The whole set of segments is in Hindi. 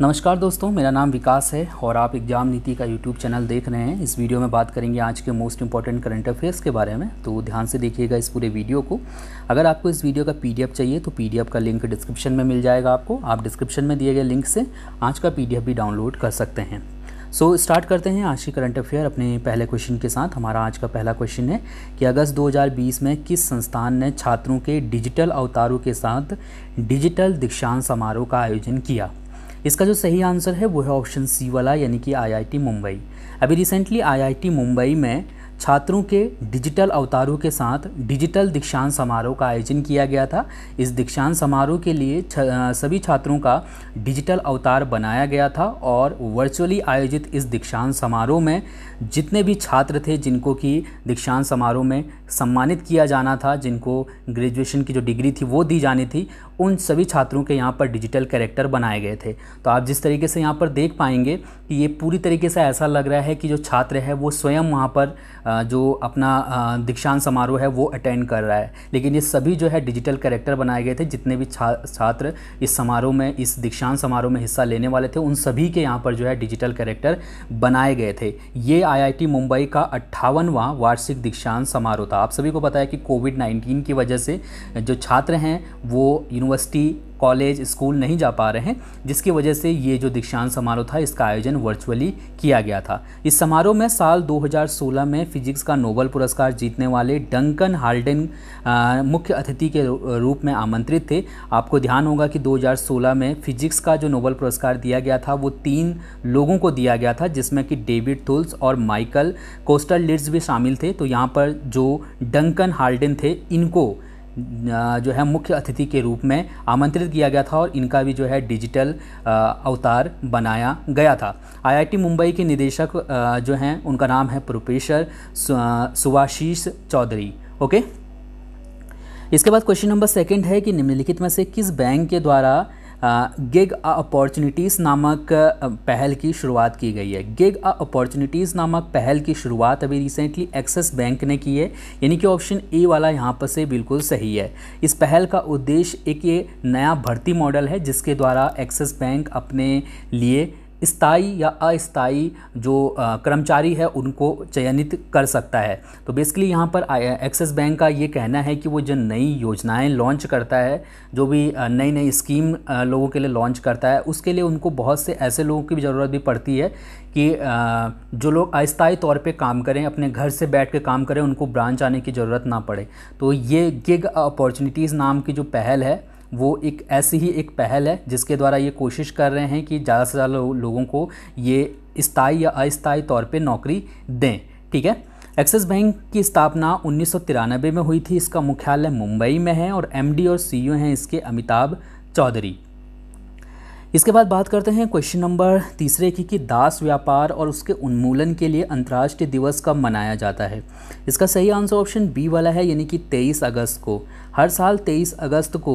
नमस्कार दोस्तों मेरा नाम विकास है और आप एग्जाम नीति का यूट्यूब चैनल देख रहे हैं इस वीडियो में बात करेंगे आज के मोस्ट इंपॉर्टेंट करंट अफेयर्स के बारे में तो ध्यान से देखिएगा इस पूरे वीडियो को अगर आपको इस वीडियो का पीडीएफ चाहिए तो पीडीएफ का लिंक डिस्क्रिप्शन में मिल जाएगा आपको आप डिस्क्रिप्शन में दिए गए लिंक से आज का पी भी डाउनलोड कर सकते हैं सो so, स्टार्ट करते हैं आज की करंट अफेयर अपने पहले क्वेश्चन के साथ हमारा आज का पहला क्वेश्चन है कि अगस्त 2020 में किस संस्थान ने छात्रों के डिजिटल अवतारों के साथ डिजिटल दीक्षांत समारोह का आयोजन किया इसका जो सही आंसर है वो है ऑप्शन सी वाला यानी कि आईआईटी मुंबई अभी रिसेंटली आईआईटी मुंबई में छात्रों के डिजिटल अवतारों के साथ डिजिटल दीक्षांत समारोह का आयोजन किया गया था इस दीक्षांत समारोह के लिए सभी छात्रों का डिजिटल अवतार बनाया गया था और वर्चुअली आयोजित इस दीक्षांत समारोह में जितने भी छात्र थे जिनको कि दीक्षांत समारोह में सम्मानित किया जाना था जिनको ग्रेजुएशन की जो डिग्री थी वो दी जानी थी उन सभी छात्रों के यहाँ पर डिजिटल कैरेक्टर बनाए गए थे तो आप जिस तरीके से यहाँ पर देख पाएंगे कि ये पूरी तरीके से ऐसा लग रहा है कि जो छात्र है वो स्वयं वहाँ पर जो अपना दीक्षांत समारोह है वो अटेंड कर रहा है लेकिन ये सभी जो है डिजिटल कैरेक्टर बनाए गए थे जितने भी छा छात्र इस समारोह में इस दीक्षांत समारोह में हिस्सा लेने वाले थे उन सभी के यहाँ पर जो है डिजिटल कैरेक्टर बनाए गए थे ये आई मुंबई का अट्ठावनवा वार्षिक दीक्षांत समारोह था आप सभी को पता है कि कोविड 19 की वजह से जो छात्र हैं वो यूनिवर्सिटी कॉलेज स्कूल नहीं जा पा रहे हैं जिसकी वजह से ये जो दीक्षांत समारोह था इसका आयोजन वर्चुअली किया गया था इस समारोह में साल 2016 में फिजिक्स का नोबल पुरस्कार जीतने वाले डंकन हार्डन मुख्य अतिथि के रूप में आमंत्रित थे आपको ध्यान होगा कि 2016 में फिजिक्स का जो नोबल पुरस्कार दिया गया था वो तीन लोगों को दिया गया था जिसमें कि डेविड थुल्स और माइकल कोस्टल लिड्स भी शामिल थे तो यहाँ पर जो डंकन हार्डन थे इनको जो है मुख्य अतिथि के रूप में आमंत्रित किया गया था और इनका भी जो है डिजिटल अवतार बनाया गया था आईआईटी मुंबई के निदेशक जो हैं उनका नाम है प्रोफेसर सुभाशीष चौधरी ओके इसके बाद क्वेश्चन नंबर सेकंड है कि निम्नलिखित में से किस बैंक के द्वारा गिग अपॉर्चुनिटीज़ नामक पहल की शुरुआत की गई है गिग अपॉर्चुनिटीज़ नामक पहल की शुरुआत अभी रिसेंटली एक्सिस बैंक ने की है यानी कि ऑप्शन ए वाला यहाँ पर से बिल्कुल सही है इस पहल का उद्देश्य एक ये नया भर्ती मॉडल है जिसके द्वारा एक्सिस बैंक अपने लिए स्थाई या अस्थाई जो कर्मचारी है उनको चयनित कर सकता है तो बेसिकली यहाँ पर एक्सिस बैंक का ये कहना है कि वो जो नई योजनाएं लॉन्च करता है जो भी नई नई स्कीम लोगों के लिए लॉन्च करता है उसके लिए उनको बहुत से ऐसे लोगों की भी ज़रूरत भी पड़ती है कि जो लोग अस्थायी तौर पे काम करें अपने घर से बैठ के काम करें उनको ब्रांच आने की ज़रूरत ना पड़े तो ये गिग अपॉर्चुनिटीज़ नाम की जो पहल है वो एक ऐसी ही एक पहल है जिसके द्वारा ये कोशिश कर रहे हैं कि ज़्यादा से ज़्यादा लोगों को ये स्थायी या अस्थायी तौर पर नौकरी दें ठीक है एक्सिस बैंक की स्थापना उन्नीस में हुई थी इसका मुख्यालय मुंबई में है और एमडी और सीईओ e हैं इसके अमिताभ चौधरी इसके बाद बात करते हैं क्वेश्चन नंबर तीसरे की कि दास व्यापार और उसके उन्मूलन के लिए अंतर्राष्ट्रीय दिवस कब मनाया जाता है इसका सही आंसर ऑप्शन बी वाला है यानी कि 23 अगस्त को हर साल 23 अगस्त को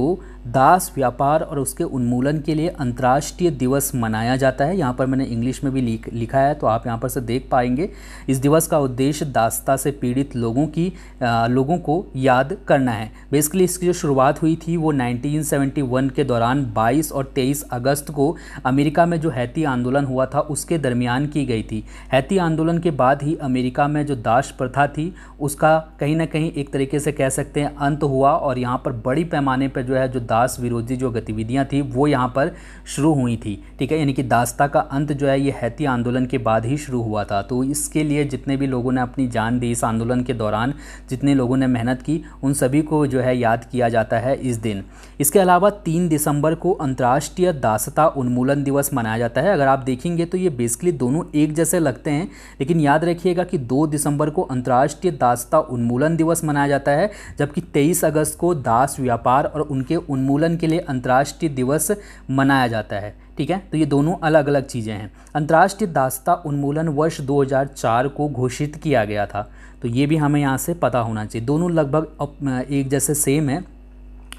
दास व्यापार और उसके उन्मूलन के लिए अंतर्राष्ट्रीय दिवस मनाया जाता है यहाँ पर मैंने इंग्लिश में भी लिखा है तो आप यहाँ पर से देख पाएंगे इस दिवस का उद्देश्य दासता से पीड़ित लोगों की आ, लोगों को याद करना है बेसिकली इसकी जो शुरुआत हुई थी वो 1971 के दौरान 22 और 23 अगस्त को अमेरिका में जो हैती आंदोलन हुआ था उसके दरमियान की गई थी हैती आंदोलन के बाद ही अमेरिका में जो दास प्रथा थी उसका कहीं ना कहीं एक तरीके से कह सकते हैं अंत हुआ और और यहाँ पर बड़ी पैमाने पर जो है जो दास विरोधी जो गतिविधियाँ थी वो यहाँ पर शुरू हुई थी ठीक है यानी कि दास्ता का अंत जो है ये हैती आंदोलन के बाद ही शुरू हुआ था तो इसके लिए जितने भी लोगों ने अपनी जान दी इस आंदोलन के दौरान जितने लोगों ने मेहनत की उन सभी को जो है याद किया जाता है इस दिन इसके अलावा तीन दिसंबर को अंतर्राष्ट्रीय दासता उन्मूलन दिवस मनाया जाता है अगर आप देखेंगे तो ये बेसिकली दोनों एक जैसे लगते हैं लेकिन याद रखिएगा कि दो दिसंबर को अंतर्राष्ट्रीय दासता उन्मूलन दिवस मनाया जाता है जबकि तेईस अगस्त को दास व्यापार और उनके उन्मूलन के लिए अंतर्राष्ट्रीय दिवस मनाया जाता है ठीक है तो ये दोनों अलग अलग चीज़ें हैं अंतर्राष्ट्रीय दासता उन्मूलन वर्ष 2004 को घोषित किया गया था तो ये भी हमें यहाँ से पता होना चाहिए दोनों लगभग एक जैसे सेम है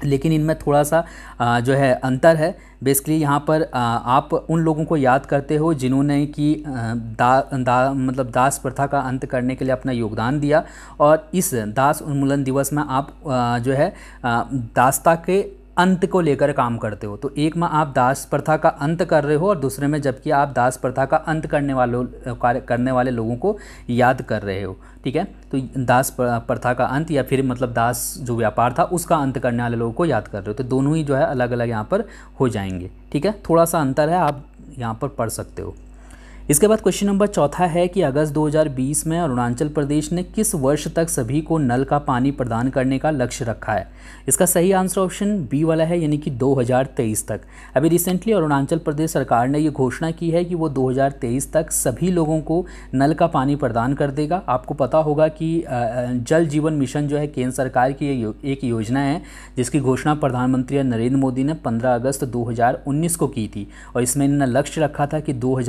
लेकिन इनमें थोड़ा सा जो है अंतर है बेसिकली यहाँ पर आप उन लोगों को याद करते हो जिन्होंने कि दा, दा मतलब दास प्रथा का अंत करने के लिए अपना योगदान दिया और इस दास उन्मूलन दिवस में आप जो है दास्ता के अंत को लेकर काम करते हो तो एक में आप दास प्रथा का अंत कर रहे हो और दूसरे में जबकि आप दास प्रथा का अंत करने वालों करने वाले लोगों को याद कर रहे हो ठीक है तो दास प्रथा का अंत या फिर मतलब दास जो व्यापार था उसका अंत करने वाले लोगों को याद कर रहे हो तो दोनों ही जो है अलग अलग यहाँ पर हो जाएंगे ठीक है थोड़ा सा अंतर है आप यहाँ पर पढ़ सकते हो इसके बाद क्वेश्चन नंबर चौथा है कि अगस्त 2020 में अरुणाचल प्रदेश ने किस वर्ष तक सभी को नल का पानी प्रदान करने का लक्ष्य रखा है इसका सही आंसर ऑप्शन बी वाला है यानी कि 2023 तक अभी रिसेंटली अरुणाचल प्रदेश सरकार ने ये घोषणा की है कि वो 2023 तक सभी लोगों को नल का पानी प्रदान कर देगा आपको पता होगा कि जल जीवन मिशन जो है केंद्र सरकार की एक योजना है जिसकी घोषणा प्रधानमंत्री नरेंद्र मोदी ने पंद्रह अगस्त दो को की थी और इसमें इन्होंने लक्ष्य रखा था कि दो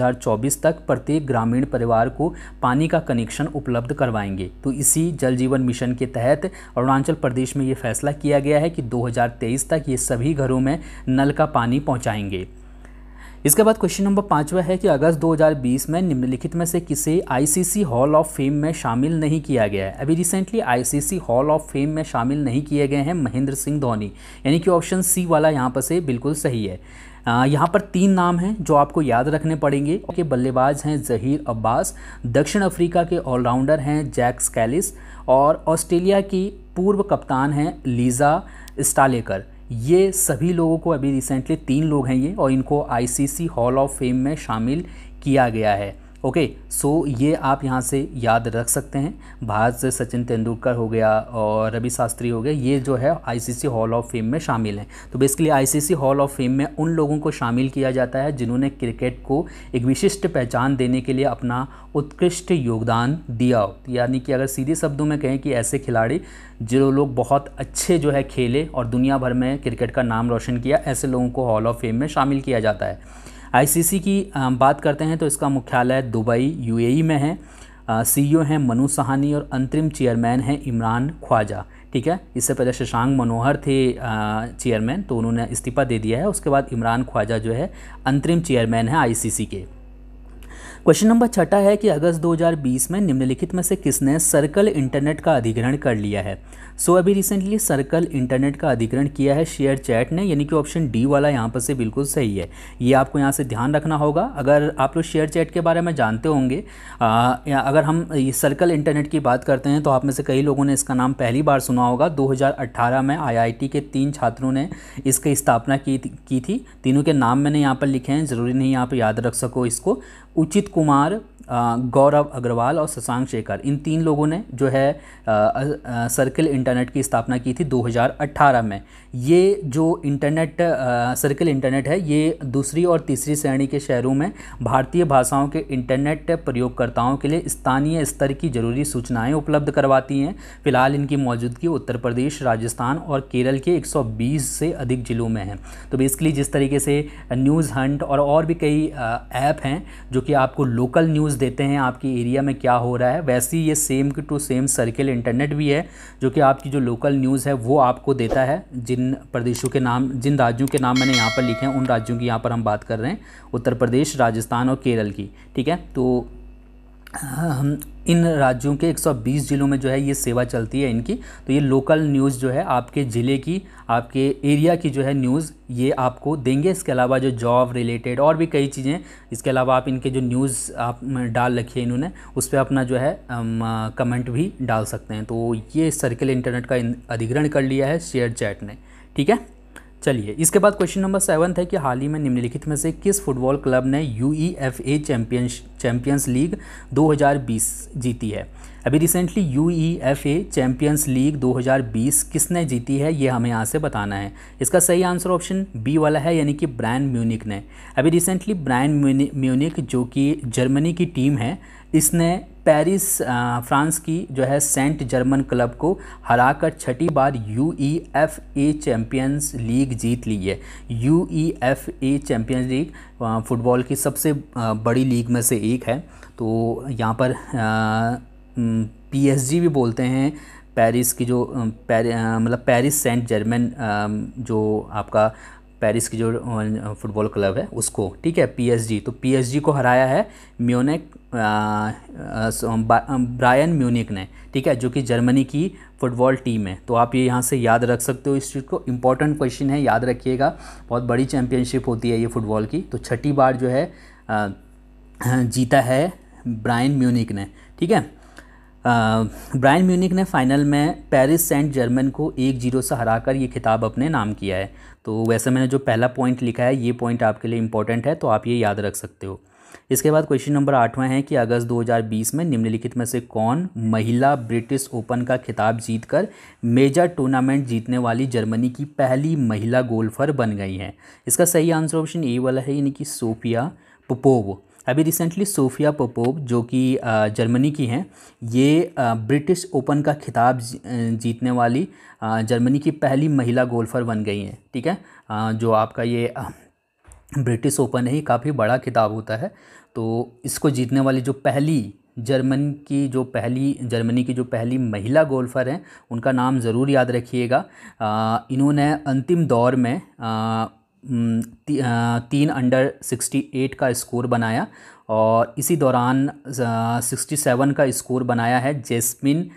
तक तक प्रत्येक ग्रामीण परिवार को पानी का कनेक्शन उपलब्ध करवाएंगे तो इसी जल जीवन मिशन के तहत अरुणाचल प्रदेश में ये फैसला किया गया है कि 2023 तक ये सभी घरों में नल का पानी पहुँचाएंगे इसके बाद क्वेश्चन नंबर पाँचवा है कि अगस्त 2020 में निम्नलिखित में से किसे आईसीसी हॉल ऑफ फेम में शामिल नहीं किया गया है अभी recently ICC Hall of Fame में शामिल नहीं किए गए हैं महेंद्र सिंह धोनी यानी कि ऑप्शन सी वाला यहाँ पर से बिल्कुल सही है यहाँ पर तीन नाम हैं जो आपको याद रखने पड़ेंगे के बल्लेबाज हैं जहीर अब्बास दक्षिण अफ्रीका के ऑलराउंडर हैं जैक स्कैलिस और ऑस्ट्रेलिया की पूर्व कप्तान हैं लीज़ा स्टालेकर ये सभी लोगों को अभी रिसेंटली तीन लोग हैं ये और इनको आईसीसी हॉल ऑफ फेम में शामिल किया गया है ओके सो ये आप यहाँ से याद रख सकते हैं भारत से सचिन तेंदुलकर हो गया और रवि शास्त्री हो गया ये जो है आईसीसी हॉल ऑफ फेम में शामिल हैं तो basically ICC Hall of Fame में उन लोगों को शामिल किया जाता है जिन्होंने क्रिकेट को एक विशिष्ट पहचान देने के लिए अपना उत्कृष्ट योगदान दिया यानी कि अगर सीधे शब्दों में कहें कि ऐसे खिलाड़ी जो लोग बहुत अच्छे जो है खेले और दुनिया भर में क्रिकेट का नाम रोशन किया ऐसे लोगों को हॉल ऑफ फेम में शामिल किया जाता है आईसीसी की बात करते हैं तो इसका मुख्यालय दुबई यूएई में है सीईओ हैं मनु सहानी और अंतरिम चेयरमैन हैं इमरान ख्वाजा ठीक है इससे पहले शशांक मनोहर थे चेयरमैन तो उन्होंने इस्तीफ़ा दे दिया है उसके बाद इमरान ख्वाजा जो है अंतरिम चेयरमैन है आईसीसी के क्वेश्चन नंबर छठा है कि अगस्त 2020 में निम्नलिखित में से किसने सर्कल इंटरनेट का अधिग्रहण कर लिया है सो so, अभी रिसेंटली सर्कल इंटरनेट का अधिग्रहण किया है शेयर चैट ने यानी कि ऑप्शन डी वाला यहाँ पर से बिल्कुल सही है ये आपको यहाँ से ध्यान रखना होगा अगर आप लोग शेयर चैट के बारे में जानते होंगे आ, या अगर हम सर्कल इंटरनेट की बात करते हैं तो आप में से कई लोगों ने इसका नाम पहली बार सुना होगा दो में आई के तीन छात्रों ने इसकी स्थापना की, की थी तीनों के नाम मैंने यहाँ पर लिखे हैं ज़रूरी नहीं यहाँ पर याद रख सको इसको उचित कुमार गौरव अग्रवाल और शशांक शेखर इन तीन लोगों ने जो है आ, आ, सर्किल इंटरनेट की स्थापना की थी 2018 में ये जो इंटरनेट सर्कल इंटरनेट है ये दूसरी और तीसरी श्रेणी के शहरों में भारतीय भाषाओं के इंटरनेट प्रयोगकर्ताओं के लिए स्थानीय स्तर की जरूरी सूचनाएं उपलब्ध करवाती हैं फिलहाल इनकी मौजूदगी उत्तर प्रदेश राजस्थान और केरल के 120 से अधिक ज़िलों में है तो बेसिकली जिस तरीके से न्यूज़ हंट और और भी कई ऐप हैं जो कि आपको लोकल न्यूज़ देते हैं आपके एरिया में क्या हो रहा है वैसी ये same to same Circle Internet भी है जो कि आपकी जो लोकल न्यूज़ है वो आपको देता है जिन प्रदेशों के नाम जिन राज्यों के नाम मैंने यहाँ पर लिखे हैं उन राज्यों की यहाँ पर हम बात कर रहे हैं उत्तर प्रदेश राजस्थान और केरल की ठीक है तो हाँ, हम इन राज्यों के 120 ज़िलों में जो है ये सेवा चलती है इनकी तो ये लोकल न्यूज़ जो है आपके ज़िले की आपके एरिया की जो है न्यूज़ ये आपको देंगे इसके अलावा जो जॉब रिलेटेड और भी कई चीज़ें इसके अलावा आप इनके जो न्यूज़ आप डाल रखी है इन्होंने उस पर अपना जो है कमेंट भी डाल सकते हैं तो ये सर्कल इंटरनेट का अधिग्रहण कर लिया है शेयर चैट ने ठीक है चलिए इसके बाद क्वेश्चन नंबर सेवन्थ है कि हाल ही में निम्नलिखित में से किस फुटबॉल क्लब ने U E F A Champions Champions League 2020 जीती है अभी recently U E F A Champions League 2020 किसने जीती है ये हमें यहाँ से बताना है इसका सही आंसर ऑप्शन बी वाला है यानी कि ब्रायन म्यूनिक ने अभी रिसेंटली ब्रायन म्यूनिक जो कि जर्मनी की टीम है इसने पेरिस फ्रांस की जो है सेंट जर्मन क्लब को हराकर छठी बार U E F A Champions League जीत ली है U E F A Champions League football की सबसे बड़ी लीग में से एक है तो यहाँ पर पी एस जी भी बोलते हैं पेरिस की जो पैर, मतलब पेरिस सेंट जर्मन जो आपका पेरिस की जो फुटबॉल क्लब है उसको ठीक है पीएसजी तो पीएसजी को हराया है म्यूनिक ब्रायन म्यूनिक ने ठीक है जो कि जर्मनी की फुटबॉल टीम है तो आप ये यहाँ से याद रख सकते हो इस चीज़ को इम्पॉर्टेंट क्वेश्चन है याद रखिएगा बहुत बड़ी चैम्पियनशिप होती है ये फुटबॉल की तो छठी बार जो है जीता है ब्रायन म्यूनिक ने ठीक है ब्रायन म्यूनिक ने फाइनल में पेरिस सेंट जर्मन को एक जीरो से हराकर ये खिताब अपने नाम किया है तो वैसे मैंने जो पहला पॉइंट लिखा है ये पॉइंट आपके लिए इंपॉर्टेंट है तो आप ये याद रख सकते हो इसके बाद क्वेश्चन नंबर आठवां है कि अगस्त 2020 में निम्नलिखित में से कौन महिला ब्रिटिश ओपन का खिताब जीतकर मेजर टूर्नामेंट जीतने वाली जर्मनी की पहली महिला गोल्फर बन गई है इसका सही आंसर ऑप्शन ए वाला है यानी कि सोफिया पपोव अभी रिसेंटली सोफिया पपोव जो कि जर्मनी की हैं ये ब्रिटिश ओपन का खिताब जीतने वाली जर्मनी की पहली महिला गोल्फर बन गई हैं ठीक है जो आपका ये ब्रिटिश ओपन ही काफ़ी बड़ा खिताब होता है तो इसको जीतने वाली जो पहली जर्मन की जो पहली जर्मनी की जो पहली महिला गोल्फ़र हैं उनका नाम ज़रूर याद रखिएगा इन्होंने अंतिम दौर में आ, ती, आ, तीन अंडर सिक्सटी एट का स्कोर बनाया और इसी दौरान सिक्सटी सेवन का स्कोर बनाया है जैस्मिन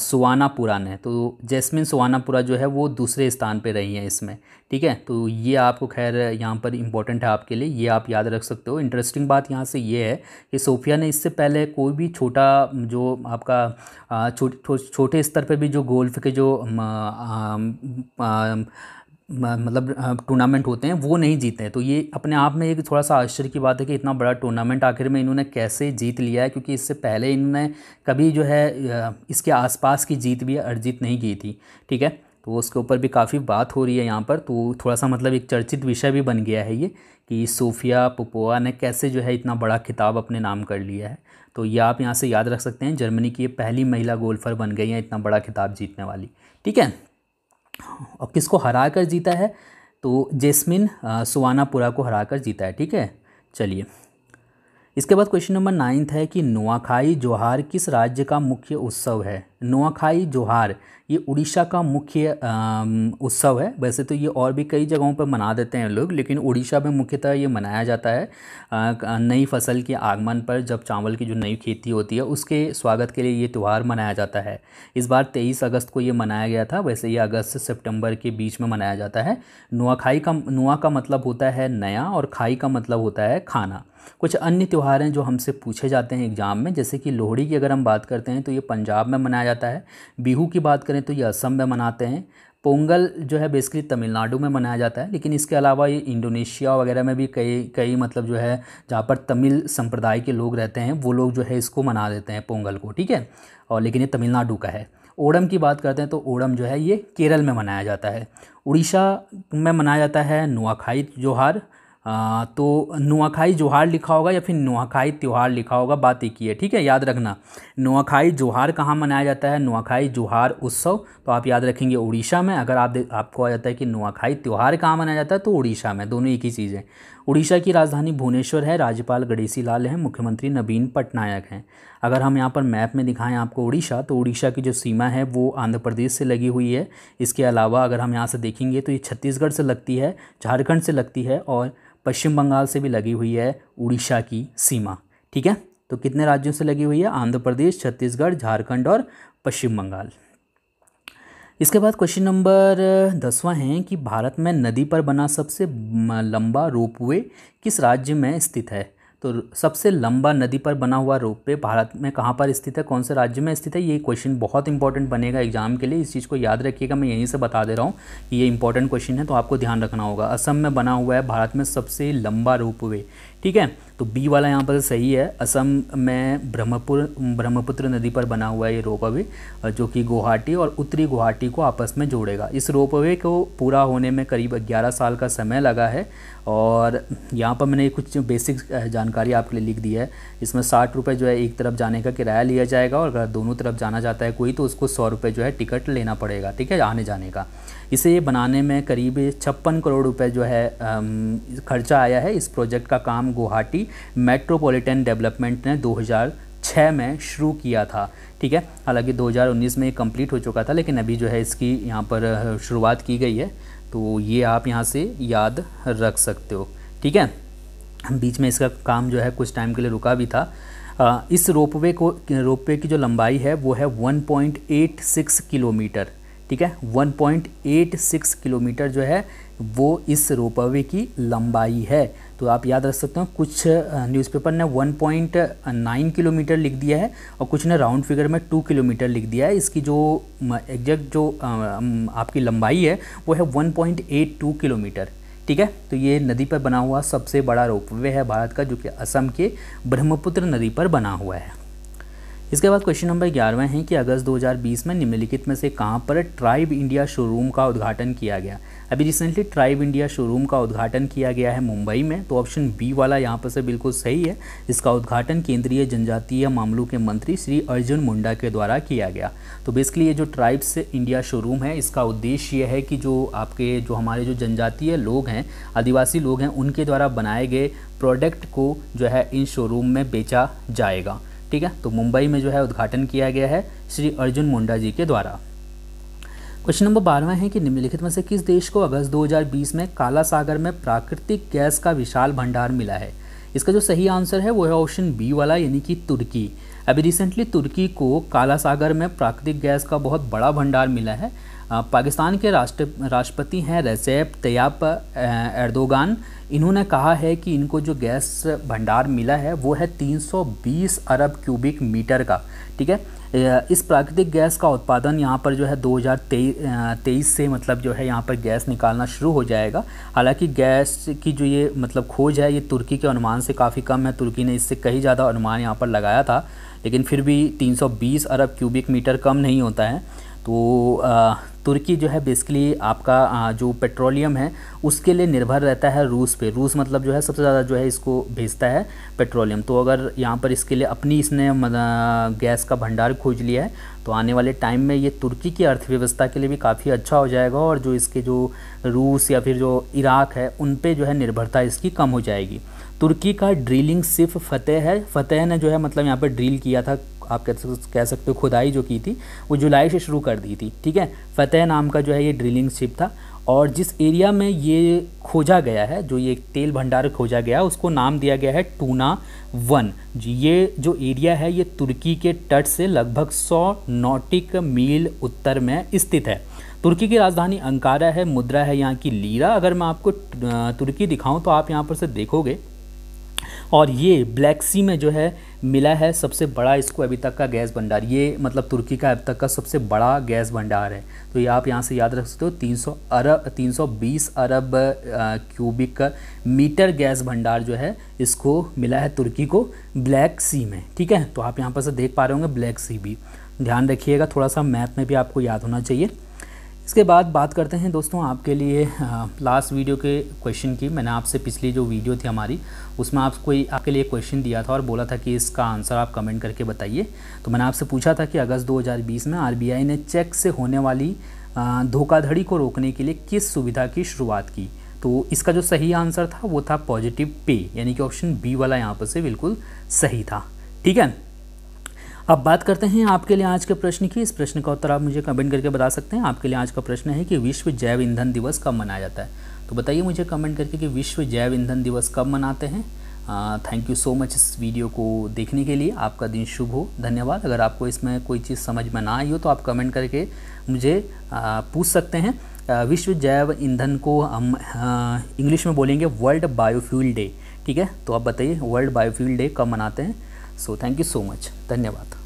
सुवानापुरा ने तो जैस्मिन सुवानापुरा जो है वो दूसरे स्थान पे रही हैं इसमें ठीक है तो ये आपको खैर यहाँ पर इंपॉर्टेंट है आपके लिए ये आप याद रख सकते हो इंटरेस्टिंग बात यहाँ से ये है कि सोफिया ने इससे पहले कोई भी छोटा जो आपका छोटे छो, स्तर पर भी जो गोल्फ के जो आ, आ, आ, मतलब टूर्नामेंट होते हैं वो नहीं जीते हैं तो ये अपने आप में एक थोड़ा सा आश्चर्य की बात है कि इतना बड़ा टूर्नामेंट आखिर में इन्होंने कैसे जीत लिया है क्योंकि इससे पहले इन्होंने कभी जो है इसके आसपास की जीत भी अर्जित नहीं की थी ठीक है तो उसके ऊपर भी काफ़ी बात हो रही है यहाँ पर तो थोड़ा सा मतलब एक चर्चित विषय भी बन गया है ये कि सोफिया पपोआ ने कैसे जो है इतना बड़ा खिताब अपने नाम कर लिया है तो ये आप यहाँ से याद रख सकते हैं जर्मनी की ये पहली महिला गोल्फर बन गई हैं इतना बड़ा खिताब जीतने वाली ठीक है और किसको हरा कर जीता है तो जेस्मिन सुवानापुरा को हरा कर जीता है ठीक है चलिए इसके बाद क्वेश्चन नंबर नाइन्थ है कि नुआखाई जोहार किस राज्य का मुख्य उत्सव है नोआखाई जोहार ये उड़ीसा का मुख्य उत्सव है वैसे तो ये और भी कई जगहों पर मना देते हैं लोग लेकिन उड़ीसा में मुख्यतः ये मनाया जाता है नई फसल के आगमन पर जब चावल की जो नई खेती होती है उसके स्वागत के लिए ये त्यौहार मनाया जाता है इस बार तेईस अगस्त को ये मनाया गया था वैसे ये अगस्त से सितंबर के बीच में मनाया जाता है नोआखाई का नुआ का मतलब होता है नया और खाई का मतलब होता है खाना कुछ अन्य त्यौहार हैं जो हमसे पूछे जाते हैं एग्ज़ाम में जैसे कि लोहड़ी की अगर हम बात करते हैं तो ये पंजाब में मनाया जाता है बिहू की बात करें तो ये असम में मनाते हैं पोंगल जो है बेसिकली तमिलनाडु में मनाया जाता है लेकिन इसके अलावा ये इंडोनेशिया वगैरह में भी कई कई मतलब जो है जहाँ पर तमिल संप्रदाय के लोग रहते हैं वो लोग जो है इसको मना देते हैं पोंगल को ठीक है और लेकिन ये तमिलनाडु का है ओणम की बात करते हैं तो ओणम जो है ये केरल में मनाया जाता है उड़ीसा में मनाया जाता है नुआखाई जोहार तो नुआखाई जोहार लिखा होगा या फिर नुआखाई त्यौहार लिखा होगा बात एक ही है ठीक है याद रखना नुआखाई जोहार कहाँ मनाया जाता है नुआखाई जोहार उत्सव तो आप याद रखेंगे उड़ीसा में अगर आप आपको आ जाता है कि नुआखाई त्यौहार कहाँ मनाया जाता है तो उड़ीसा में दोनों एक ही चीज़ है उड़ीसा की राजधानी भुवनेश्वर है राज्यपाल गणेशी लाल हैं मुख्यमंत्री नवीन पटनायक हैं अगर हम यहाँ पर मैप में दिखाएं आपको उड़ीसा तो उड़ीसा की जो सीमा है वो आंध्र प्रदेश से लगी हुई है इसके अलावा अगर हम यहाँ से देखेंगे तो ये छत्तीसगढ़ से लगती है झारखंड से लगती है और पश्चिम बंगाल से भी लगी हुई है उड़ीसा की सीमा ठीक है तो कितने राज्यों से लगी हुई है आंध्र प्रदेश छत्तीसगढ़ झारखंड और पश्चिम बंगाल इसके बाद क्वेश्चन नंबर दसवां है कि भारत में नदी पर बना सबसे लंबा रोपवे किस राज्य में स्थित है तो सबसे लंबा नदी पर बना हुआ रोप वे भारत में कहाँ पर स्थित है कौन से राज्य में स्थित है ये क्वेश्चन बहुत इंपॉर्टेंट बनेगा एग्जाम के लिए इस चीज़ को याद रखिएगा मैं यहीं से बता दे रहा हूँ कि ये इंपॉर्टेंट क्वेश्चन है तो आपको ध्यान रखना होगा असम में बना हुआ है भारत में सबसे लंबा रोप वे ठीक है तो बी वाला यहाँ पर सही है असम में ब्रह्मपुर ब्रह्मपुत्र नदी पर बना हुआ है ये रोप वे जो कि गुवाहाटी और उत्तरी गुवाहाटी को आपस में जोड़ेगा इस रोप वे को पूरा होने में करीब 11 साल का समय लगा है और यहाँ पर मैंने कुछ बेसिक जानकारी आपके लिए लिख दी है इसमें साठ रुपये जो है एक तरफ जाने का किराया लिया जाएगा और अगर दोनों तरफ जाना जाता है कोई तो उसको सौ रुपये जो है टिकट लेना पड़ेगा ठीक है आने जाने का इसे बनाने में करीब छप्पन करोड़ रुपए जो है खर्चा आया है इस प्रोजेक्ट का काम गुवाहाटी मेट्रोपॉलिटन डेवलपमेंट ने 2006 में शुरू किया था ठीक है हालांकि 2019 में ये कम्प्लीट हो चुका था लेकिन अभी जो है इसकी यहाँ पर शुरुआत की गई है तो ये आप यहाँ से याद रख सकते हो ठीक है बीच में इसका काम जो है कुछ टाइम के लिए रुका भी था इस रोपवे को रोपवे की जो लंबाई है वो है 1.86 किलोमीटर ठीक है 1.86 किलोमीटर जो है वो इस रोपवे की लंबाई है तो आप याद रख सकते हो कुछ न्यूज़पेपर ने 1.9 किलोमीटर लिख दिया है और कुछ ने राउंड फिगर में 2 किलोमीटर लिख दिया है इसकी जो एग्जैक्ट जो आपकी लंबाई है वो है 1.82 किलोमीटर ठीक है तो ये नदी पर बना हुआ सबसे बड़ा रोपवे है भारत का जो कि असम के ब्रह्मपुत्र नदी पर बना हुआ है इसके बाद क्वेश्चन नंबर ग्यारहवा हैं कि अगस्त 2020 में निम्नलिखित में से कहाँ पर ट्राइब इंडिया शोरूम का उद्घाटन किया गया अभी रिसेंटली ट्राइब इंडिया शोरूम का उद्घाटन किया गया है मुंबई में तो ऑप्शन बी वाला यहाँ पर से बिल्कुल सही है इसका उद्घाटन केंद्रीय जनजातीय मामलों के मंत्री श्री अर्जुन मुंडा के द्वारा किया गया तो बेसिकली ये जो ट्राइब्स इंडिया शोरूम है इसका उद्देश्य यह है कि जो आपके जो हमारे जो जनजातीय लोग हैं आदिवासी लोग हैं उनके द्वारा बनाए गए प्रोडक्ट को जो है इन शोरूम में बेचा जाएगा ठीक है तो मुंबई में जो है उद्घाटन किया गया है श्री अर्जुन मुंडा जी के द्वारा क्वेश्चन नंबर बारहवा है कि निम्नलिखित में से किस देश को अगस्त 2020 में काला सागर में प्राकृतिक गैस का विशाल भंडार मिला है इसका जो सही आंसर है वो है ऑप्शन बी वाला यानी कि तुर्की अभी रिसेंटली तुर्की को काला सागर में प्राकृतिक गैस का बहुत बड़ा भंडार मिला है पाकिस्तान के राष्ट्र राष्ट्रपति हैं रेसेप तैयब एर्दोगान इन्होंने कहा है कि इनको जो गैस भंडार मिला है वो है 320 अरब क्यूबिक मीटर का ठीक है इस प्राकृतिक गैस का उत्पादन यहाँ पर जो है 2023 से मतलब जो है यहाँ पर गैस निकालना शुरू हो जाएगा हालांकि गैस की जो ये मतलब खोज है ये तुर्की के अनुमान से काफ़ी कम है तुर्की ने इससे कहीं ज़्यादा अनुमान यहाँ पर लगाया था लेकिन फिर भी 320 अरब क्यूबिक मीटर कम नहीं होता है तो तुर्की जो है बेसिकली आपका जो पेट्रोलियम है उसके लिए निर्भर रहता है रूस पे रूस मतलब जो है सबसे ज़्यादा जो है इसको भेजता है पेट्रोलियम तो अगर यहाँ पर इसके लिए अपनी इसने गैस का भंडार खोज लिया है तो आने वाले टाइम में ये तुर्की की अर्थव्यवस्था के लिए भी काफ़ी अच्छा हो जाएगा और जो इसके जो रूस या फिर जो इराक है उन पर जो है निर्भरता इसकी कम हो जाएगी तुर्की का ड्रिलिंग सिर्फ फतेह है फतेह ने जो है मतलब यहाँ पर ड्रिल किया था आप कह सकते हो खुदाई जो की थी वो जुलाई से शुरू कर दी थी ठीक है फतेह नाम का जो है ये ड्रिलिंग शिप था और जिस एरिया में ये खोजा गया है जो ये तेल भंडार खोजा गया उसको नाम दिया गया है टूना वन जी ये जो एरिया है ये तुर्की के तट से लगभग 100 नॉटिक मील उत्तर में स्थित है तुर्की की राजधानी अंकारा है मुद्रा है यहाँ की लीरा अगर मैं आपको तुर्की दिखाऊं तो आप यहाँ पर से देखोगे और ये ब्लैक सी में जो है मिला है सबसे बड़ा इसको अभी तक का गैस भंडार ये मतलब तुर्की का अभी तक का सबसे बड़ा गैस भंडार है तो ये आप यहाँ से याद रख सकते हो 300 अरब 320 अरब क्यूबिक मीटर गैस भंडार जो है इसको मिला है तुर्की को ब्लैक सी में ठीक है तो आप यहाँ पर से देख पा रहे होंगे ब्लैक सी भी ध्यान रखिएगा थोड़ा सा मैप में भी आपको याद होना चाहिए इसके बाद बात करते हैं दोस्तों आपके लिए लास्ट वीडियो के क्वेश्चन की मैंने आपसे पिछली जो वीडियो थी हमारी उसमें आप कोई आपके लिए क्वेश्चन दिया था और बोला था कि इसका आंसर आप कमेंट करके बताइए तो मैंने आपसे पूछा था कि अगस्त 2020 में आरबीआई ने चेक से होने वाली धोखाधड़ी को रोकने के लिए किस सुविधा की शुरुआत की तो इसका जो सही आंसर था वो था पॉजिटिव पे यानी कि ऑप्शन बी वाला यहाँ पर से बिल्कुल सही था ठीक है अब बात करते हैं आपके लिए आज के प्रश्न की इस प्रश्न का उत्तर आप मुझे कमेंट करके बता सकते हैं आपके लिए आज का प्रश्न है कि विश्व जैव ईंधन दिवस कब मनाया जाता है तो बताइए मुझे कमेंट करके कि विश्व जैव ईंधन दिवस कब मनाते हैं थैंक यू सो मच इस वीडियो को देखने के लिए आपका दिन शुभ हो धन्यवाद अगर आपको इसमें कोई चीज़ समझ में ना आई हो तो आप कमेंट करके मुझे आ, पूछ सकते हैं विश्व जैव ईंधन को हम इंग्लिश में बोलेंगे वर्ल्ड बायोफ्यूल डे ठीक है तो आप बताइए वर्ल्ड बायोफ्यूल डे कब मनाते हैं so thank you so much धन्यवाद